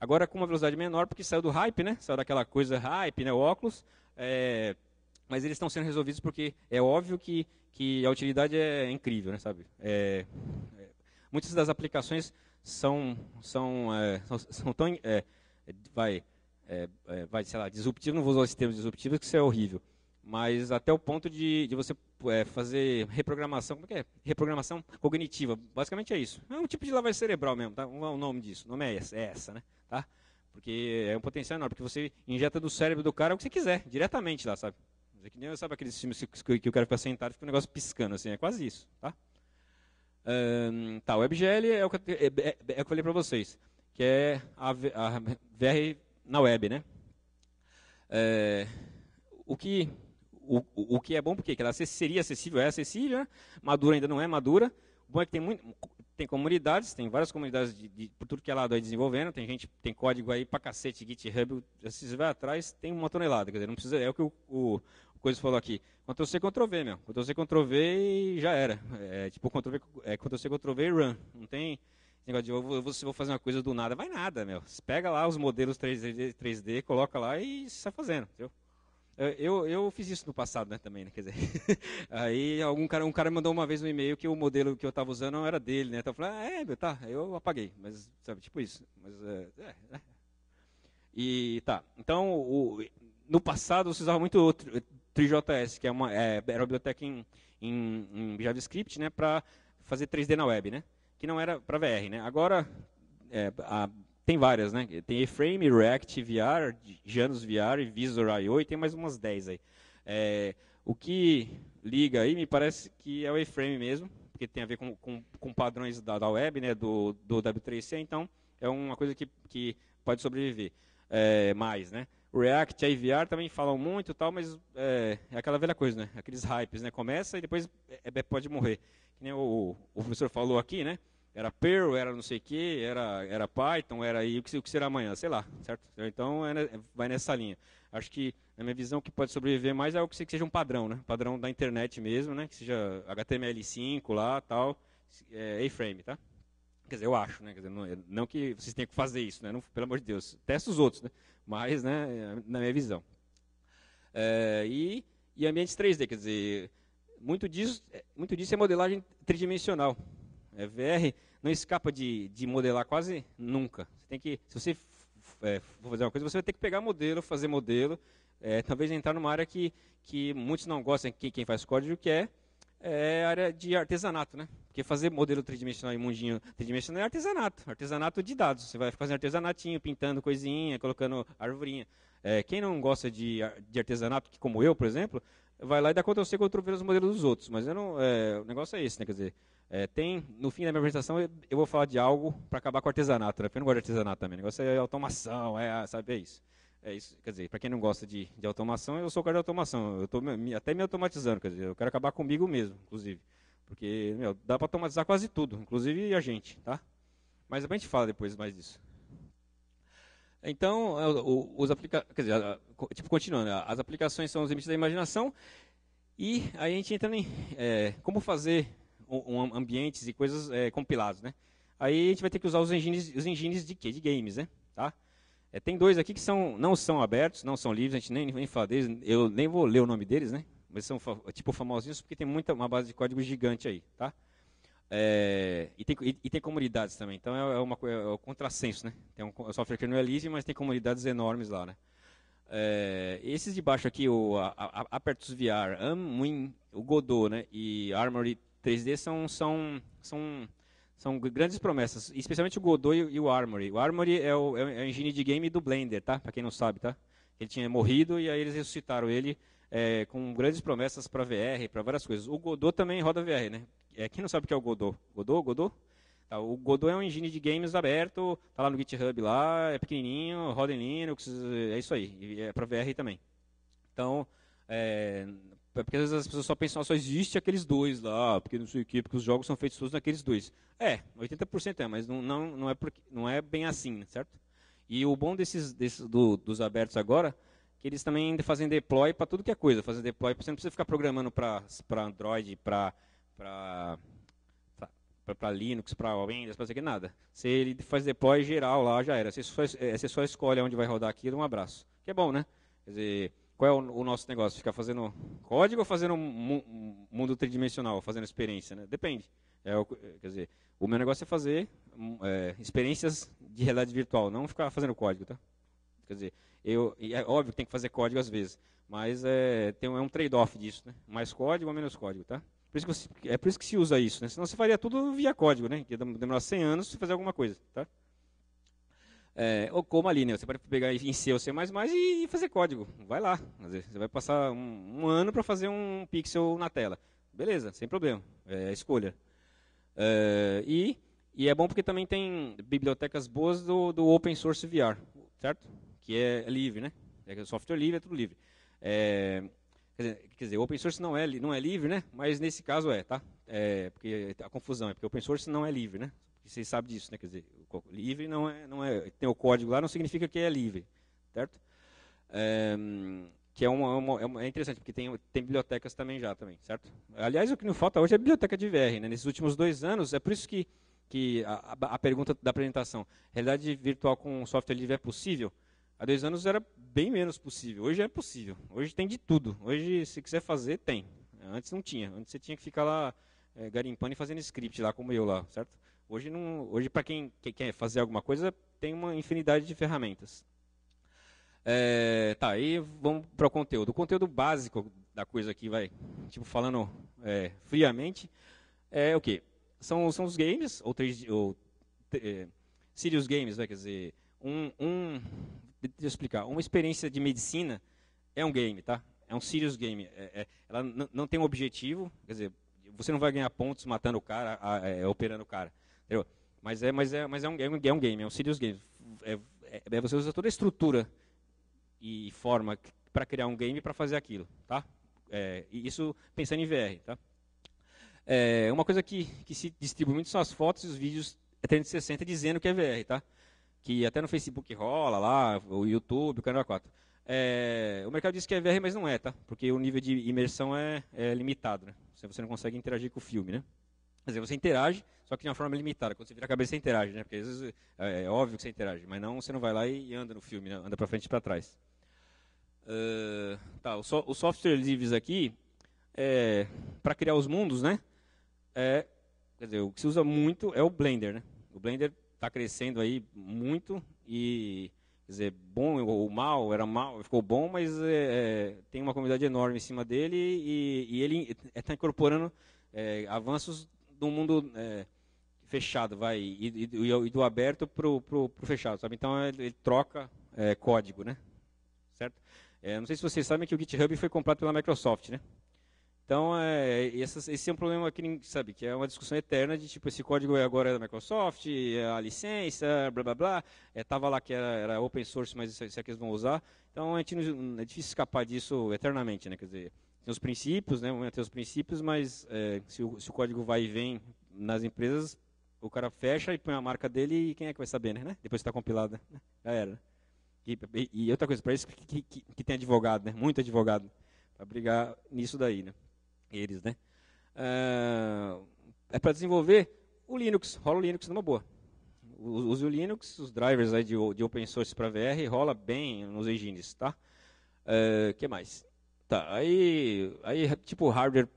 Agora com uma velocidade menor, porque saiu do hype, né? Saiu daquela coisa hype, né? O óculos. É, mas eles estão sendo resolvidos porque é óbvio que, que a utilidade é incrível, né, sabe? É, é muitas das aplicações são, são, é, são, são tão... vai, é, é, vai, sei lá, disruptivo, não vou usar esse termo disruptivo, que isso é horrível, mas até o ponto de, de você é, fazer reprogramação, como é que é? Reprogramação cognitiva, basicamente é isso. É um tipo de lavagem cerebral mesmo, tá? Um, é nome disso, o nome é essa, é essa, né? Tá? Porque é um potencial enorme, porque você injeta do cérebro do cara o que você quiser, diretamente lá, sabe? Que nem sabe aqueles filmes que, que o cara fica sentado e fica um negócio piscando, assim, é quase isso, tá? Um, tá, o WebGL é o que, é, é, é o que eu falei para vocês, que é a, a VR na web, né? É, o que o, o que é bom porque ela seria acessível, é acessível, né? madura ainda não é madura. O bom é que tem muito, tem comunidades, tem várias comunidades de, de, por tudo que é lado aí desenvolvendo, tem gente, tem código aí pra cacete, GitHub, se você vai atrás, tem uma tonelada, quer dizer, não precisa, é o que o, o, o Coisa falou aqui, Quando eu Ctrl-V, meu, Quando eu Ctrl-V já era, é, tipo Ctrl-C, é, Ctrl-C, Ctrl-V run, não tem, negócio de eu vou, eu vou fazer uma coisa do nada, vai nada, meu. Você pega lá os modelos 3D, 3D coloca lá e sai fazendo, entendeu? Eu, eu fiz isso no passado né, também, né, quer dizer. Aí algum cara, um cara mandou uma vez um e-mail que o modelo que eu estava usando não era dele, né? Então eu falei, ah, é, meu, tá, eu apaguei, mas sabe, tipo isso. Mas, é, é. Né? E tá, então o, no passado você usava muito o js que é uma, é, era uma biblioteca em, em, em JavaScript, né, para fazer 3D na web, né? que não era para VR. Né? Agora, é, a, tem várias, né? Tem eFrame, frame React, VR, Janus VR, Visor I.O. e tem mais umas 10 aí. É, o que liga aí me parece que é o eFrame mesmo, porque tem a ver com, com, com padrões da, da, web, né? do, do W3C, então é uma coisa que, que pode sobreviver é, mais, né? React, IVR também falam muito tal, mas é, é, aquela velha coisa, né? Aqueles hypes, né? Começa e depois é, é pode morrer. Que nem o, o, professor falou aqui, né? Era Perl, era não sei o que, era, era Python, era e o que, o que será amanhã, sei lá, certo? Então é, vai nessa linha. Acho que, na minha visão, o que pode sobreviver mais é o que seja um padrão, né? Padrão da internet mesmo, né? Que seja HTML5 lá, tal, é, A-frame, tá? Quer dizer, eu acho, né? Quer dizer, não, é, não que vocês tenham que fazer isso, né? Não, pelo amor de Deus. Testa os outros, né? mas né, é, na minha visão. É, e, e ambientes 3D, quer dizer, muito disso, é, muito disso é modelagem tridimensional. É, VR não escapa de, de modelar quase nunca. Você tem que, se você é, for fazer uma coisa, você vai ter que pegar modelo, fazer modelo, é, talvez entrar numa área que, que muitos não gostam, que quem faz código quer, é, é área de artesanato, né? Porque fazer modelo tridimensional e mundinho tridimensional é artesanato, artesanato de dados. Você vai fazendo artesanatinho, pintando coisinha, colocando arvorinha. É, quem não gosta de, de artesanato, que como eu, por exemplo, vai lá e dá conta você contra os modelos dos outros. Mas não, é, o negócio é esse, né? Quer dizer, é, tem, no fim da minha apresentação, eu, eu vou falar de algo para acabar com o artesanato, né? Porque eu não gosto de artesanato também. O negócio é automação, é, sabe, é isso. É isso, quer dizer, para quem não gosta de, de automação, eu sou o cara de automação. Eu estou até me automatizando, quer dizer, eu quero acabar comigo mesmo, inclusive. Porque, meu, dá para automatizar quase tudo, inclusive a gente, tá? Mas a gente fala depois mais disso. Então, é, os aplica quer dizer, tipo, continuando, as aplicações são os limites da imaginação e aí a gente entra em é, como fazer um, um, ambientes e coisas é, compilados, né? Aí a gente vai ter que usar os engines, os engines de quê? De games, né? Tá? É, tem dois aqui que são, não são abertos, não são livres, a gente nem, nem fala deles, eu nem vou ler o nome deles, né? Mas são tipo famosinhos porque tem muita, uma base de código gigante aí, tá? É, e, tem, e, e, tem comunidades também, então é, é uma, é, é o contrassenso, né? Tem um software que não é livre, mas tem comunidades enormes lá, né? É, esses de baixo aqui, o Apertus VR, Amwin, o Godot né, e Armory 3D são, são, são são grandes promessas, especialmente o Godot e o Armory. O Armory é, é o, é o engine de game do Blender, tá? Para quem não sabe, tá? Ele tinha morrido e aí eles ressuscitaram ele é, com grandes promessas para VR, para várias coisas. O Godot também roda VR, né? É, quem não sabe o que é o Godot? Godot, Godot? Tá, o Godot é um engine de games aberto, tá lá no GitHub lá, é pequenininho, roda em Linux, é isso aí, é para VR também. Então, é, é porque às vezes as pessoas só pensam, ah, só existe aqueles dois lá, porque não sei o quê, porque os jogos são feitos todos naqueles dois. É, 80% é, mas não, não, não, é porque, não é bem assim, né, certo? E o bom desses, desses do, dos abertos agora, que eles também fazem deploy para tudo que é coisa. Fazem deploy, você não precisa ficar programando para Android, para para Linux, para Windows, para nada. Se ele faz deploy geral lá, já era. Você só, é, você só escolhe onde vai rodar aquilo, um abraço. Que é bom, né? Quer dizer, qual é o, o, nosso negócio? Ficar fazendo código ou fazendo um, mundo tridimensional, fazendo experiência? Né? Depende. É, quer dizer, o meu negócio é fazer hum, é, experiências de realidade virtual, não ficar fazendo código, tá? Quer dizer, eu, é óbvio que tem que fazer código às vezes, mas é, tem, um, é um trade-off disso, né? Mais código ou menos código, tá? Por isso que, é por isso que se usa isso, né? Senão você faria tudo via código, né? Ia demorar 100 anos para fazer alguma coisa, tá? É, ou como ali, né? Você pode pegar em C ou C++ e, e fazer código. Vai lá. você vai passar um, um ano para fazer um pixel na tela. Beleza, sem problema. É a escolha. É, e, e é bom porque também tem bibliotecas boas do, do Open Source VR, certo? Que é livre, né? É software livre, é tudo livre. É, quer, dizer, quer dizer, Open Source não é, não é livre, né? Mas nesse caso é, tá? É, porque a confusão é porque Open Source não é livre, né? E vocês sabem disso, né? Quer dizer, livre não é, não é. Tem o código lá, não significa que é livre, certo? É, que é, uma, é uma, é interessante, porque tem, tem bibliotecas também já, também, certo? Aliás, o que não falta hoje é biblioteca de VR. Né? Nesses últimos dois anos, é por isso que, que a, a pergunta da apresentação, realidade virtual com software livre é possível? Há dois anos era bem menos possível. Hoje é possível. Hoje tem de tudo. Hoje, se quiser fazer, tem. Antes não tinha. Antes você tinha que ficar lá é, garimpando e fazendo script, lá como eu lá, certo? Hoje, hoje para quem, quer fazer alguma coisa, tem uma infinidade de ferramentas. É, tá, aí vamos para o conteúdo. O conteúdo básico da coisa aqui, vai, tipo, falando é, friamente, é o quê? São, são os games, ou, três, ou é, serious games, vai, quer dizer, um, um, deixa eu explicar, uma experiência de medicina é um game, tá? É um serious game. É, é ela não tem um objetivo, quer dizer, você não vai ganhar pontos matando o cara, é, operando o cara. Mas é, mas é, mas é, é, um, é um game, é um serious game. É, é, é você usa toda a estrutura e forma para criar um game para fazer aquilo, tá? É, isso pensando em VR, tá? É, uma coisa que, que se distribui muito são as fotos e os vídeos 360 é dizendo que é VR, tá? Que até no Facebook rola lá, o YouTube, o canal 4. É, o mercado diz que é VR, mas não é, tá? Porque o nível de imersão é, é limitado, né? Você não consegue interagir com o filme, né? dizer, você interage, só que de uma forma limitada. Quando você vira a cabeça, você interage, né? Porque às vezes é, é óbvio que você interage, mas não, você não vai lá e anda no filme, né? anda para frente e para trás. Uh, tá, o, so, o, software livres aqui, é, para criar os mundos, né? É, quer dizer, o que se usa muito é o Blender, né? O Blender está crescendo aí muito e quer dizer, bom ou mal, era mal, ficou bom, mas é, é, tem uma comunidade enorme em cima dele e, e ele está é, incorporando é, avanços do mundo é, fechado, vai, e, e, e do aberto para o fechado, sabe? Então ele, ele troca é, código, né? Certo? É, não sei se vocês sabem que o GitHub foi comprado pela Microsoft, né? Então, é, esse é um problema que sabe, que é uma discussão eterna de tipo, esse código é agora é da Microsoft, é a licença, blá blá blá. Estava é, lá que era, era, open source, mas será que eles vão usar? Então, a gente é difícil escapar disso eternamente, né? Quer dizer, os princípios, né, manter os princípios, mas é, se, o, se, o, código vai e vem nas empresas, o cara fecha e põe a marca dele e quem é que vai saber, né? né? Depois está compilada, né? já era. E, e outra coisa, para isso que, que, que, tem advogado, né? Muito advogado, para brigar nisso daí, né? Eles, né? Ah, é para desenvolver o Linux, rola o Linux numa boa. Use o Linux, os drivers aí de, de open source para VR rola bem nos engines, tá? O ah, que mais? Tá, aí, aí tipo hardware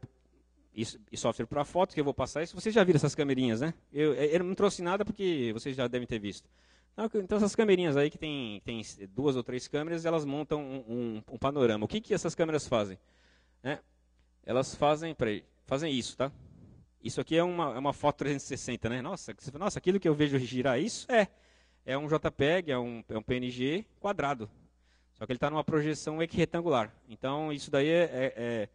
e software para foto que eu vou passar isso. Vocês já viram essas câmerinhas, né? Eu, é, eu não trouxe nada porque vocês já devem ter visto. Então essas câmerinhas aí que tem, tem duas ou três câmeras, elas montam um, um, um panorama. O que, que essas câmeras fazem? Né? Elas fazem, peraí, fazem isso, tá? Isso aqui é uma, é uma foto 360, né? Nossa, nossa, aquilo que eu vejo girar isso é é um JPEG, é um, é um PNG quadrado. Só que ele está numa projeção equiretangular. Então, isso daí é, é, é,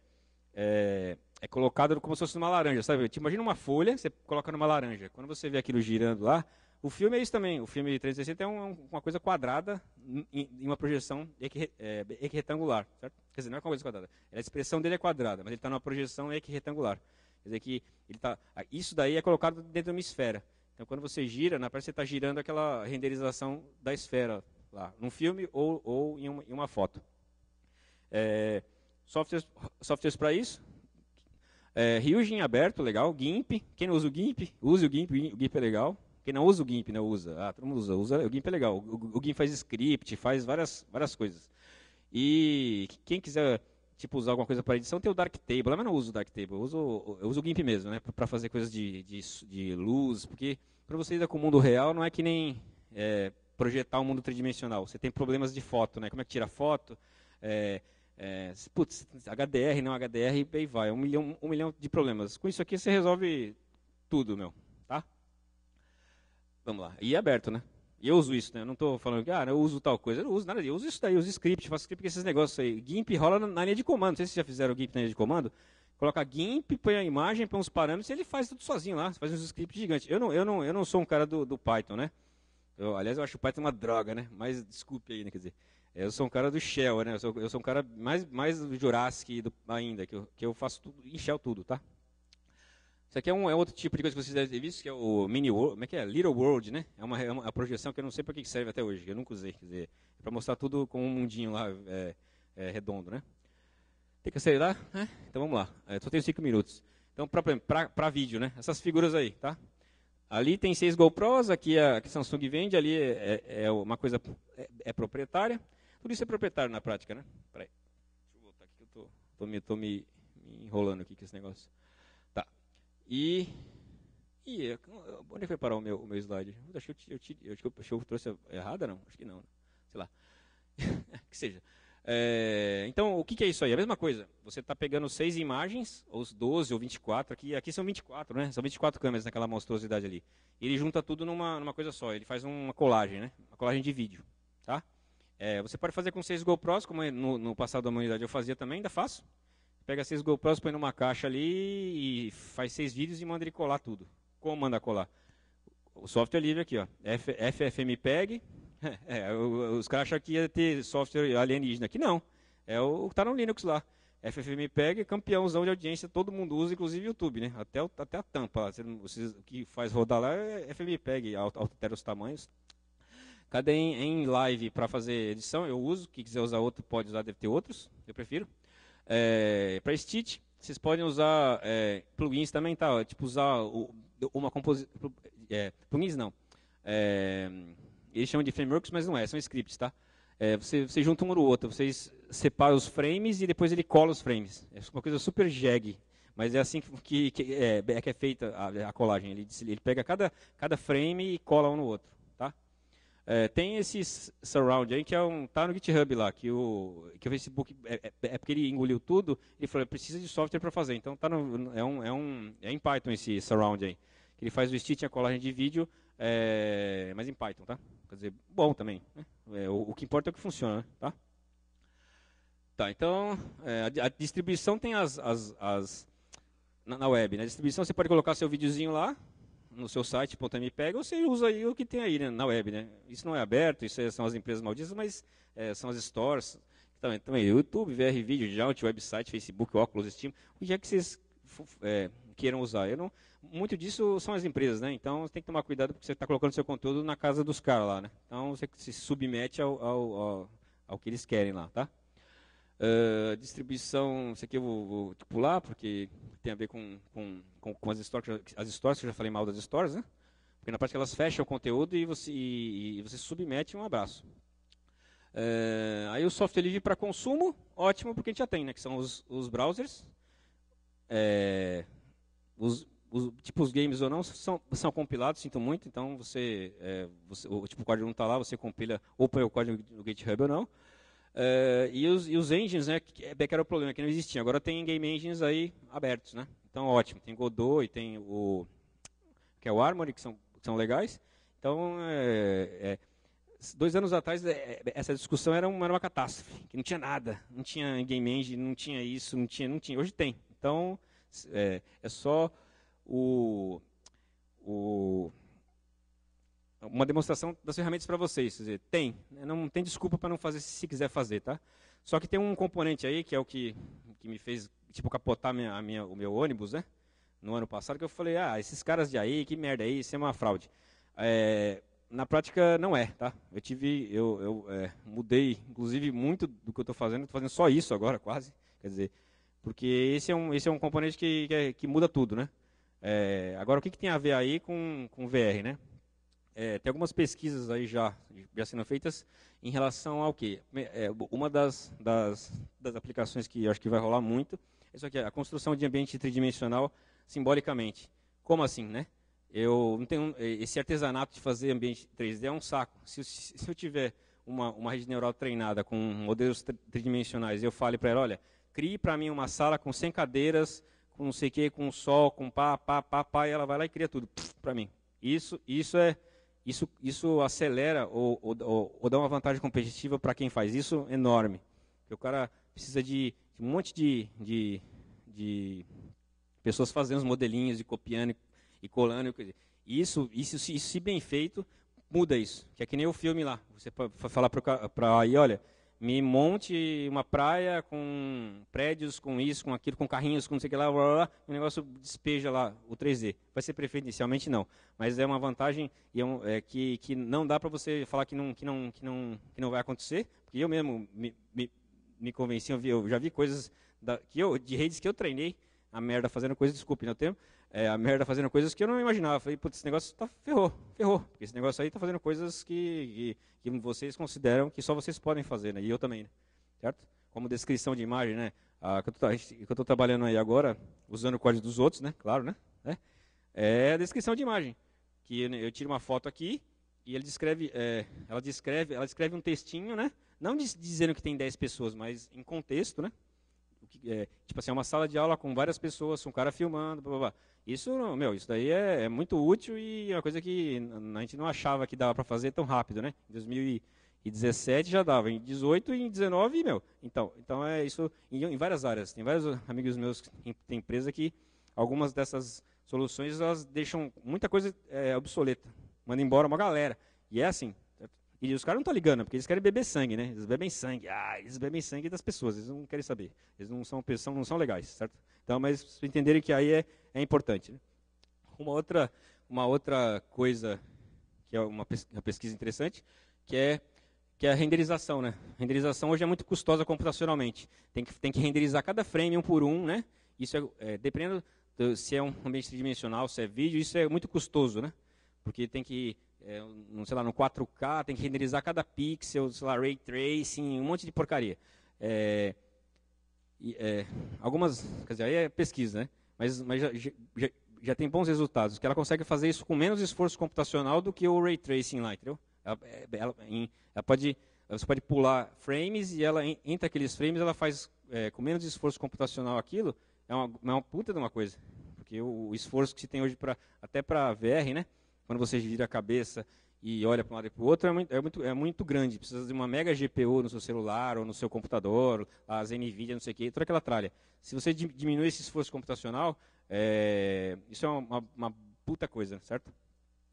é, é colocado como se fosse uma laranja, sabe? Tipo, imagina uma folha, você coloca numa laranja. Quando você vê aquilo girando lá, o filme é isso também. O filme de 360 é um, uma coisa quadrada em, em uma projeção é, equiretangular, certo? Quer dizer, não é uma coisa quadrada. A expressão dele é quadrada, mas ele está numa projeção equiretangular. Quer dizer que ele tá, isso daí é colocado dentro de uma esfera. Então, quando você gira, na né, parece que você está girando aquela renderização da esfera, lá, num filme ou, ou em, uma, em uma foto. É, softwares softwares para isso, é, Ryujin aberto, legal. GIMP, quem não usa o GIMP, use o GIMP, o GIMP é legal. Quem não usa o GIMP, não né, usa. Ah, todo mundo usa, usa o GIMP é legal. O, o GIMP faz script, faz várias, várias coisas. E quem quiser tipo usar alguma coisa para edição, tem o Darktable. Mas eu não uso o Darktable, eu uso, eu uso o GIMP mesmo, né, para fazer coisas de, de, de luz, porque para você lidar com o mundo real não é que nem é, projetar um mundo tridimensional. Você tem problemas de foto, né? Como é que tira foto? É, é, putz, HDR, não HDR, e aí vai. Um milhão, um milhão de problemas. Com isso aqui você resolve tudo, meu. Tá? Vamos lá. E é aberto, né? E eu uso isso, né? Eu não estou falando que, ah, eu uso tal coisa. Eu não uso nada disso. Eu uso isso daí, eu uso script, faço script com esses negócios aí. GIMP rola na, linha de comando. Não sei se vocês já fizeram GIMP na linha de comando. Coloca GIMP, põe a imagem, põe uns parâmetros e ele faz tudo sozinho lá. Faz uns scripts gigantes. Eu não, eu não, eu não sou um cara do, do Python, né? Eu, aliás, eu acho o Python uma droga, né? Mas desculpe aí, né? Quer dizer, eu sou um cara do Shell, né? Eu sou, eu sou um cara mais, mais do Jurassic do, ainda, que eu, que eu faço tudo, em Shell tudo, tá? Isso aqui é, um, é outro tipo de coisa que vocês devem ter visto, que é o Mini World, como é que é? Little World, né? É uma, é uma projeção que eu não sei para que serve até hoje, que eu nunca usei, quer dizer, é para mostrar tudo com um mundinho lá é, é, redondo, né? Tem que acelerar? Né? Então vamos lá, é, só tenho cinco minutos. Então, para vídeo, né? Essas figuras aí, tá? Ali tem seis GoPros, aqui é, a, que Samsung vende, ali é, é, é uma coisa é, é, proprietária. Tudo isso é proprietário na prática, né? Peraí. Deixa eu voltar aqui que eu tô, tô, me, tô me, me, enrolando aqui com esse negócio. Tá. E. e onde foi parar o meu, o meu slide? Acho que eu, eu, eu, eu, eu trouxe errada, não? Acho que não. Né? Sei lá. que seja. É, então, o que, que, é isso aí? É a mesma coisa. Você está pegando seis imagens, ou 12 ou 24, aqui, aqui são 24, né? São 24 câmeras naquela monstruosidade ali. Ele junta tudo numa, numa coisa só. Ele faz uma colagem, né? Uma colagem de vídeo, tá? É, você pode fazer com seis GoPros, como é no, no passado da humanidade eu fazia também, ainda faço. Pega seis GoPros, põe numa caixa ali e faz seis vídeos e manda ele colar tudo. Como manda colar? O software é livre aqui, ó. FFmpeg, É, os caras acham que ia ter software alienígena. Aqui não. É o que está no Linux lá. FFmpeg é campeãozão de audiência, todo mundo usa, inclusive YouTube, né? Até, até a tampa. o que faz rodar lá é FFmpeg, altera os tamanhos. Cadê em, em live para fazer edição? Eu uso. Quem quiser usar outro, pode usar, deve ter outros. Eu prefiro. É, para Stitch, vocês podem usar é, plugins também, tá? Tipo, usar uma composição. É, plugins não. É, eles chamam de frameworks, mas não é, são scripts, tá? É, você, você junta um no outro, vocês separam os frames e depois ele cola os frames. É uma coisa super jag, mas é assim que, que, é, é, que é feita a, a colagem. Ele, ele pega cada, cada frame e cola um no outro. Tá? É, tem esse surround aí que é um, tá no GitHub lá, que o, que o Facebook, é, é, é porque ele engoliu tudo, ele falou, precisa de software para fazer. Então tá no, é, um, é, um, é em Python esse surround aí. Que ele faz o stitch, a colagem de vídeo, é, mas em Python, tá? Quer dizer, bom também. Né? É, o, o, que importa é o que funciona, né? tá? Tá, então, é, a, a, distribuição tem as... as, as na, na, web, na né? distribuição você pode colocar seu videozinho lá, no seu site, .me pega, ou você usa aí o que tem aí né? na web, né? Isso não é aberto, isso são as empresas malditas, mas é, são as stores, também, também YouTube, VR Video, Jout, website, Facebook, óculos, Steam. Onde é que vocês é, queiram usar. Eu não, muito disso são as empresas, né? Então você tem que tomar cuidado porque você está colocando seu conteúdo na casa dos caras lá, né? Então você se submete ao, ao, ao, ao que eles querem lá, tá? Uh, distribuição, isso aqui eu vou, vou, pular, porque tem a ver com, com, com, com as histórias, as histórias, que eu já falei mal das histórias, né? Porque na parte que elas fecham o conteúdo e você, e, e você submete um abraço. Ah, aí o software livre para consumo, ótimo, porque a gente já tem, né? Que são os, os browsers. É, os, os, tipo, os games ou não são, são compilados, sinto muito, então você, é, você o, tipo, o código não está lá, você compila ou põe é o código no GitHub ou não. É, e, os, e os engines, né, que, é, que era o problema, que não existiam. Agora tem game engines aí abertos, né? Então ótimo, tem Godot e tem o que é o Armory, que são, que são legais. Então, é, é, dois anos atrás, é, essa discussão era uma, era uma catástrofe, que não tinha nada, não tinha game engine, não tinha isso, não tinha, não tinha. Hoje tem. Então, é, é só o, o, uma demonstração das ferramentas para vocês. Dizer, tem, né, não tem desculpa para não fazer se quiser fazer, tá? Só que tem um componente aí que é o que, que me fez tipo capotar minha, minha, o meu ônibus, né? No ano passado que eu falei, ah, esses caras de aí, que merda aí, isso é uma fraude. É, na prática não é, tá? Eu tive, eu, eu é, mudei, inclusive muito do que eu estou fazendo, estou fazendo só isso agora quase. Quer dizer, porque esse é um, esse é um componente que, que, é, que muda tudo, né? É, agora, o que, que tem a ver aí com, com VR, né? É, tem algumas pesquisas aí já, já sendo feitas em relação ao quê? É, uma das, das, das aplicações que acho que vai rolar muito é isso aqui, a construção de ambiente tridimensional simbolicamente. Como assim, né? Eu não tenho é, esse artesanato de fazer ambiente 3D é um saco. Se, se eu tiver uma, uma rede neural treinada com modelos tridimensionais, eu falo para ela, olha, crie para mim uma sala com 100 cadeiras, com não sei o quê, com sol, com pá, pá, pá, pá, e ela vai lá e cria tudo para mim. Isso, isso é isso, isso acelera ou, ou, ou dá uma vantagem competitiva para quem faz isso enorme. Porque o cara precisa de, de um monte de, de, de, pessoas fazendo os modelinhos e copiando e, e colando. E isso, isso, isso, se bem feito, muda isso. Que é que nem o filme lá. Você falar para aí, olha, me monte uma praia com prédios, com isso, com aquilo, com carrinhos, com não sei o que lá, blá, blá, o negócio despeja lá o 3D. Vai ser preferencialmente não, mas é uma vantagem e é, um, é que, que não dá para você falar que não, que, não, que, não, que não vai acontecer, porque eu mesmo me, me, me convenci, eu, vi, eu já vi coisas da, que eu, de redes que eu treinei, a merda fazendo coisas, desculpe, não né, tenho é, a merda fazendo coisas que eu não imaginava. falei, putz, esse negócio tá ferrou, ferrou. Porque esse negócio aí tá fazendo coisas que, que, que vocês consideram que só vocês podem fazer, né? E eu também, né? certo? Como descrição de imagem, né? Ah, que eu estou trabalhando aí agora, usando o código dos outros, né? Claro, né? né é a descrição de imagem. Que eu tiro uma foto aqui e ele descreve, é, ela descreve, ela descreve um textinho, né? Não dizendo que tem 10 pessoas, mas em contexto, né? é, tipo assim, é uma sala de aula com várias pessoas, um cara filmando, blá, blá, blá. Isso, meu, isso daí é, é, muito útil e é uma coisa que a gente não achava que dava para fazer tão rápido, né? Em 2017 já dava, em 18 e em 19, meu. Então, então é isso em, em várias áreas. Tem vários amigos meus que tem empresa que algumas dessas soluções elas deixam muita coisa é, obsoleta, manda embora uma galera. E é assim, e os caras não estão tá ligando, porque eles querem beber sangue, né? Eles bebem sangue. Ah, eles bebem sangue das pessoas, eles não querem saber. Eles não são, pessoas, não são legais, certo? Então, mas entenderem que aí é, é importante. Né? Uma, outra, uma outra coisa que é uma, pesquisa interessante, que é, que é a renderização, né? renderização hoje é muito custosa computacionalmente. Tem que, tem que renderizar cada frame um por um, né? Isso é, é dependendo do, se é um ambiente tridimensional, se é vídeo, isso é muito custoso, né? Porque tem que é, não sei lá, no 4K, tem que renderizar cada pixel, sei lá, ray tracing, um monte de porcaria. É, é, algumas, quer dizer, aí é pesquisa, né? Mas, mas já, já, já, tem bons resultados, que ela consegue fazer isso com menos esforço computacional do que o ray tracing lá, entendeu? Ela, é, ela, ela pode, você pode pular frames e ela, entra aqueles frames, ela faz é, com menos esforço computacional aquilo, é uma, é uma puta de uma coisa. Porque o, o esforço que se tem hoje, pra, até para VR, né? quando você vira a cabeça e olha para um lado e para o outro, é muito, é, muito, é muito grande. Precisa de uma mega GPU no seu celular ou no seu computador, as NVIDIA, não sei o quê, toda aquela tralha. Se você diminui esse esforço computacional, é, isso é uma, uma, puta coisa, certo?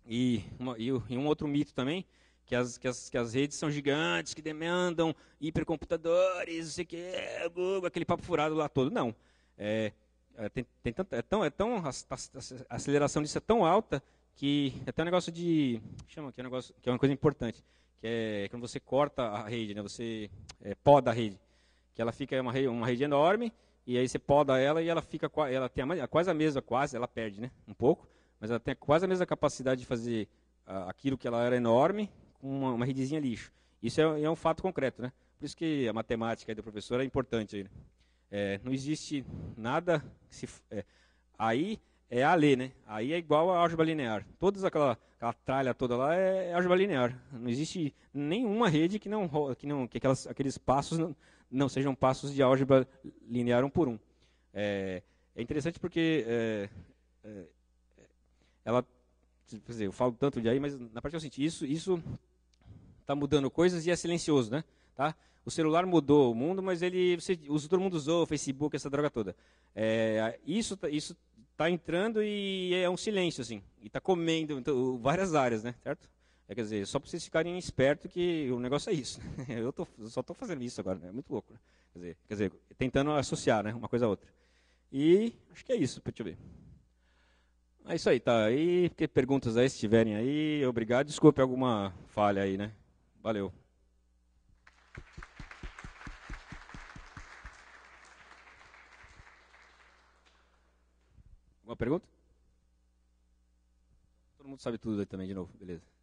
E, uma, e, um outro mito também, que as, que, as, que as redes são gigantes, que demandam hipercomputadores, não sei o quê, Google, aquele papo furado lá todo. Não. É, é tem, tem tanto, é tão, é tão, a, a aceleração disso é tão alta que até um negócio de chama aqui é um negócio que é uma coisa importante que é quando você corta a rede, né? Você é, poda a rede, que ela fica é uma rede, uma rede enorme e aí você poda ela e ela fica ela tem a, é quase a mesma quase ela perde, né? Um pouco, mas ela tem quase a mesma capacidade de fazer a, aquilo que ela era enorme com uma, uma redezinha lixo. Isso é, é, um fato concreto, né? Por isso que a matemática do professor é importante aí. Né? É, não existe nada se, aí é lei, né? Aí é igual a álgebra linear. Toda aquela, aquela tralha toda lá é, é, álgebra linear. Não existe nenhuma rede que não que não que aquelas, aqueles passos não, não, sejam passos de álgebra linear um por um. É, é interessante porque é, é ela, quer dizer, eu falo tanto de aí, mas na prática é o seguinte: isso isso está mudando coisas e é silencioso, né? Tá? o celular mudou o mundo, mas ele, você, todo mundo usou o Facebook, essa droga toda. É, isso, tá, isso tá entrando e é um silêncio, assim. E está comendo então, várias áreas, né? Certo? É, quer dizer, só para vocês ficarem espertos que o negócio é isso. Né? Eu, tô, só estou fazendo isso agora, né? É muito louco. Né? Quer, dizer, quer dizer, tentando associar né? uma coisa a outra. E acho que é isso, deixa eu ver. É isso aí, tá aí. Perguntas aí, se tiverem aí. Obrigado. Desculpe alguma falha aí, né? Valeu. Uma pergunta? Todo mundo sabe tudo aí também de novo, beleza.